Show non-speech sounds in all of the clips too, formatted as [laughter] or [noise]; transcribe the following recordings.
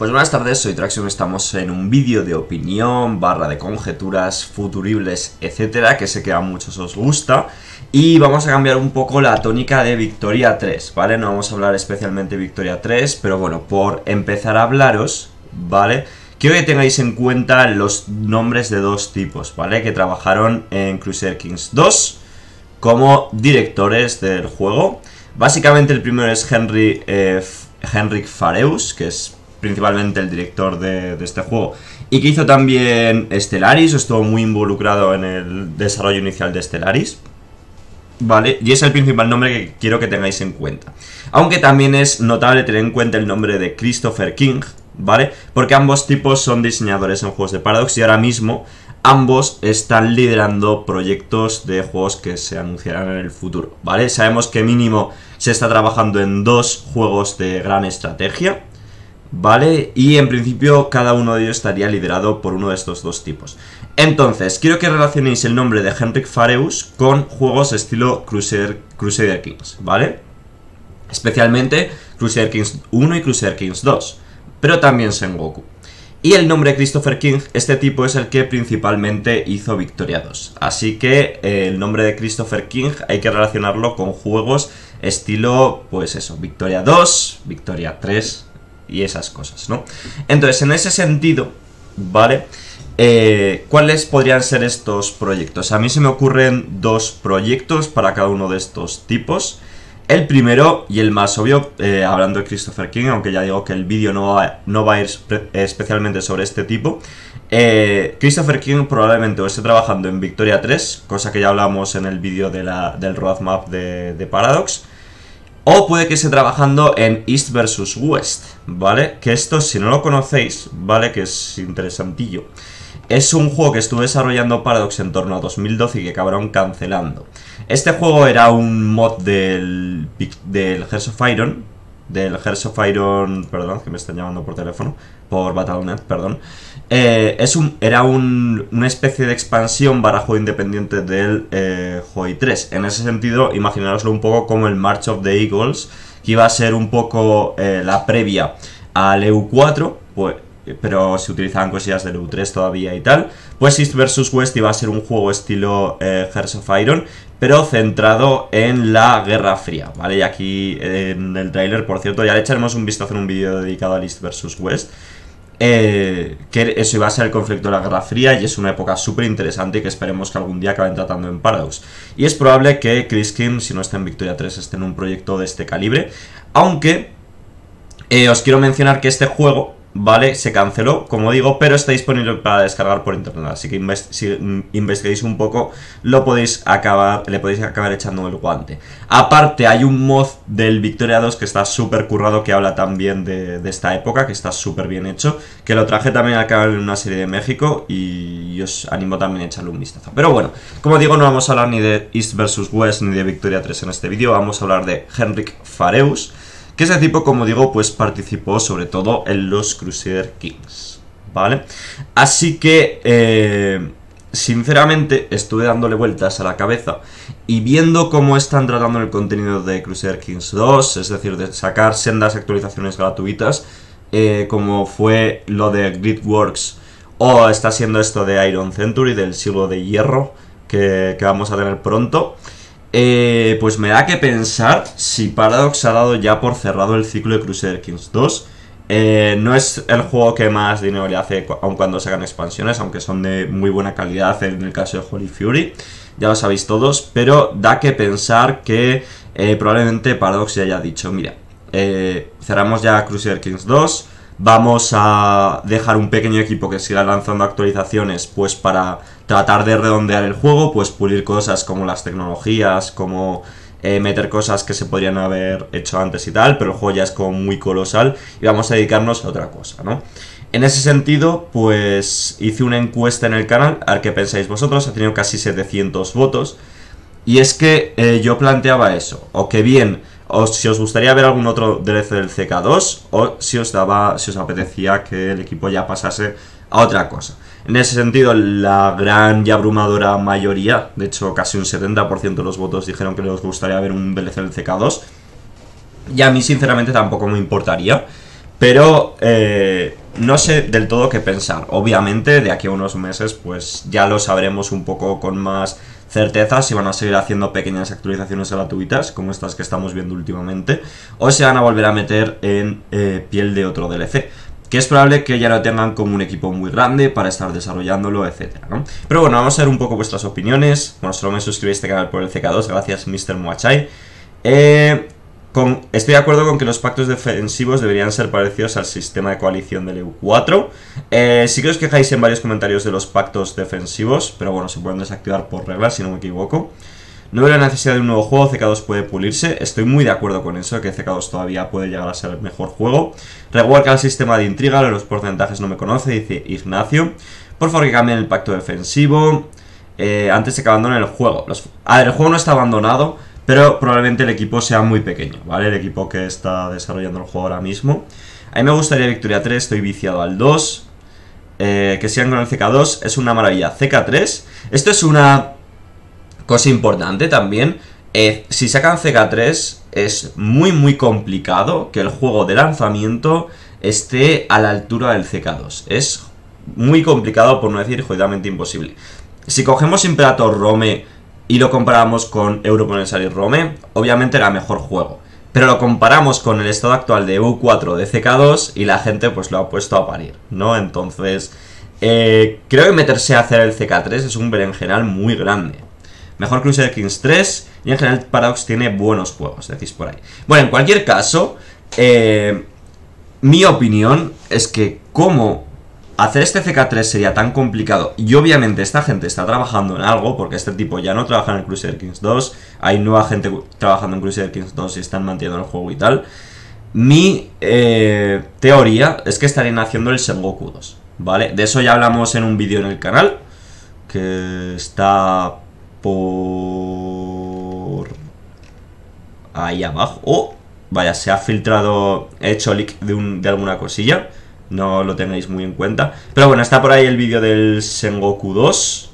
Pues buenas tardes, soy Tracción estamos en un vídeo de opinión, barra de conjeturas, futuribles, etcétera, que sé que a muchos os gusta. Y vamos a cambiar un poco la tónica de Victoria 3, ¿vale? No vamos a hablar especialmente de Victoria 3, pero bueno, por empezar a hablaros, ¿vale? Quiero que tengáis en cuenta los nombres de dos tipos, ¿vale? Que trabajaron en Crusader Kings 2 como directores del juego. Básicamente el primero es Henry, eh, Henrik Fareus, que es principalmente el director de, este juego. Y que hizo también Stellaris, estuvo muy involucrado en el desarrollo inicial de Stellaris. ¿Vale? Y es el principal nombre que quiero que tengáis en cuenta. Aunque también es notable tener en cuenta el nombre de Christopher King, ¿vale? Porque ambos tipos son diseñadores en juegos de Paradox y ahora mismo ambos están liderando proyectos de juegos que se anunciarán en el futuro, ¿vale? Sabemos que mínimo se está trabajando en dos juegos de gran estrategia, ¿vale? Y en principio cada uno de ellos estaría liderado por uno de estos dos tipos. Entonces, quiero que relacionéis el nombre de Henrik Fareus con juegos estilo Crusader, Kings, ¿vale? Especialmente Crusader Kings 1 y Crusader Kings 2, pero también Sengoku. Y el nombre Christopher King, este tipo es el que principalmente hizo Victoria 2. Así que eh, el nombre de Christopher King hay que relacionarlo con juegos estilo, pues eso, Victoria 2, Victoria 3, y esas cosas, ¿no? Entonces, en ese sentido, ¿vale? Eh, ¿Cuáles podrían ser estos proyectos? A mí se me ocurren dos proyectos para cada uno de estos tipos. El primero y el más obvio, eh, hablando de Christopher King, aunque ya digo que el vídeo no va, no va a ir especialmente sobre este tipo, eh, Christopher King probablemente esté trabajando en Victoria 3, cosa que ya hablamos en el vídeo de del roadmap de Paradox, o puede que esté trabajando en East versus West, ¿vale? Que esto, si no lo conocéis, ¿vale? Que es interesantillo. Es un juego que estuve desarrollando Paradox en torno a 2012 y que acabaron cancelando. Este juego era un mod del, del of Iron, del Hearth of Iron, perdón, que me están llamando por teléfono, por Battle.net, perdón. Eh, es un, era un, una especie de expansión para juego independiente del Joy eh, 3. En ese sentido, imaginaroslo un poco como el March of the Eagles, que iba a ser un poco eh, la previa al EU4, pues pero se utilizaban cosillas de U3 todavía y tal. Pues East vs West iba a ser un juego estilo eh, of Iron, pero centrado en la Guerra Fría, ¿vale? Y aquí en el tráiler, por cierto, ya le echaremos un vistazo en un vídeo dedicado al East vs West. Eh, que eso iba a ser el conflicto de la Guerra Fría y es una época súper interesante Y que esperemos que algún día acaben tratando en Paradox. Y es probable que Chris Kim, si no está en Victoria 3, esté en un proyecto de este calibre. Aunque eh, os quiero mencionar que este juego ¿vale? Se canceló, como digo, pero está disponible para descargar por internet. Así que si investiguéis un poco, lo podéis acabar, le podéis acabar echando el guante. Aparte, hay un mod del Victoria 2 que está súper currado, que habla también de, esta época, que está súper bien hecho, que lo traje también al en una serie de México y os animo también a echarle un vistazo. Pero bueno, como digo, no vamos a hablar ni de East vs West ni de Victoria 3 en este vídeo, vamos a hablar de Henrik Fareus. Que ese tipo, como digo, pues participó sobre todo en los Crusader Kings, ¿vale? Así que, eh, sinceramente, estuve dándole vueltas a la cabeza y viendo cómo están tratando el contenido de Crusader Kings 2, es decir, de sacar sendas actualizaciones gratuitas, eh, como fue lo de Gridworks o está siendo esto de Iron Century, del siglo de hierro, que vamos a tener pronto. Eh, pues me da que pensar si Paradox ha dado ya por cerrado el ciclo de Crusader Kings 2. Eh, no es el juego que más dinero le hace, aun cuando se hagan expansiones, aunque son de muy buena calidad en el caso de Holy Fury, ya lo sabéis todos, pero da que pensar que eh, probablemente Paradox ya haya dicho, mira, cerramos ya Crusader Kings 2, vamos a dejar un pequeño equipo que siga lanzando actualizaciones pues para tratar de redondear el juego, pues pulir cosas como las tecnologías, como eh, meter cosas que se podrían haber hecho antes y tal, pero el juego ya es como muy colosal y vamos a dedicarnos a otra cosa, ¿no? En ese sentido, pues hice una encuesta en el canal, a ver qué pensáis vosotros, ha tenido casi 700 votos, y es que eh, yo planteaba eso, o que bien, o si os gustaría ver algún otro DLC del CK2, o si os, daba, si os apetecía que el equipo ya pasase a otra cosa. En ese sentido, la gran y abrumadora mayoría, de hecho casi un 70% de los votos dijeron que les gustaría ver un DLC del CK2. Y a mí sinceramente tampoco me importaría. Pero eh, no sé del todo qué pensar. Obviamente de aquí a unos meses pues ya lo sabremos un poco con más certeza si van a seguir haciendo pequeñas actualizaciones gratuitas como estas que estamos viendo últimamente o se van a volver a meter en eh, piel de otro DLC que es probable que ya lo tengan como un equipo muy grande para estar desarrollándolo, etcétera, Pero bueno, vamos a ver un poco vuestras opiniones. Bueno, solo me suscribí a este canal por el CK2, gracias Mr. Muachai. Eh, con, estoy de acuerdo con que los pactos defensivos deberían ser parecidos al sistema de coalición del EU4. si eh, sí que os quejáis en varios comentarios de los pactos defensivos, pero bueno, se pueden desactivar por reglas, si no me equivoco. No veo la necesidad de un nuevo juego, CK2 puede pulirse, estoy muy de acuerdo con eso, que CK2 todavía puede llegar a ser el mejor juego. Reworka el sistema de intriga, los porcentajes no me conoce, dice Ignacio. Por favor que cambien el pacto defensivo, eh, antes de que abandonen el juego. a ver, el juego no está abandonado, pero probablemente el equipo sea muy pequeño, ¿vale? El equipo que está desarrollando el juego ahora mismo. A mí me gustaría Victoria 3, estoy viciado al 2. Eh, que sigan con el CK2, es una maravilla. CK3, esto es una Cosa importante también, si sacan CK3 es muy muy complicado que el juego de lanzamiento esté a la altura del CK2. Es muy complicado, por no decir jodidamente imposible. Si cogemos Imperator Rome y lo comparamos con y Rome, obviamente era mejor juego. Pero lo comparamos con el estado actual de e u 4 de CK2 y la gente pues lo ha puesto a parir, ¿no? Entonces, eh, creo que meterse a hacer el CK3 es un berenjenal muy grande. Mejor Crusader Kings 3. Y en general Paradox tiene buenos juegos, decís por ahí. Bueno, en cualquier caso, eh, mi opinión es que cómo hacer este CK3 sería tan complicado. Y obviamente esta gente está trabajando en algo, porque este tipo ya no trabaja en el Crusader Kings 2. Hay nueva gente trabajando en Crusader Kings 2 y están manteniendo el juego y tal. Mi eh, teoría es que estarían haciendo el Sengoku 2, ¿vale? De eso ya hablamos en un vídeo en el canal, que está por ahí abajo. ¡Oh! Vaya, se ha filtrado, he hecho leak de, de alguna cosilla. No lo tenéis muy en cuenta. Pero bueno, está por ahí el vídeo del Sengoku 2.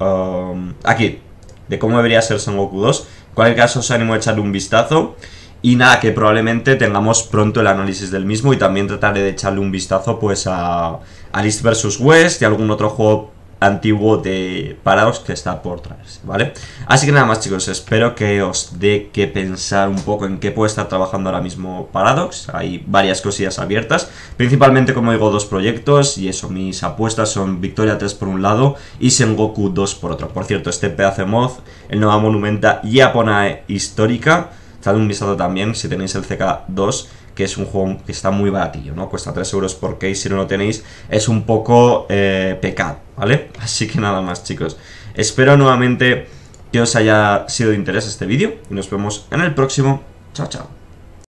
Um, aquí, de cómo debería ser Sengoku 2. En cualquier caso, os animo a echarle un vistazo. Y nada, que probablemente tengamos pronto el análisis del mismo y también trataré de echarle un vistazo pues a, a List vs. West y algún otro juego antiguo de Paradox que está por traerse, ¿vale? Así que nada más chicos, espero que os dé que pensar un poco en qué puede estar trabajando ahora mismo Paradox, hay varias cosillas abiertas, principalmente como digo dos proyectos y eso, mis apuestas son Victoria 3 por un lado y Sengoku 2 por otro, por cierto este pedazo de mod, el nuevo Monumenta y Histórica, un visado también si tenéis el CK2, que es un juego que está muy baratillo, ¿no? Cuesta 3 euros por case, si no lo tenéis, es un poco eh, pecado, ¿vale? [laughs] Así que nada más, chicos. Espero nuevamente que os haya sido de interés este vídeo y nos vemos en el próximo. Chao, chao.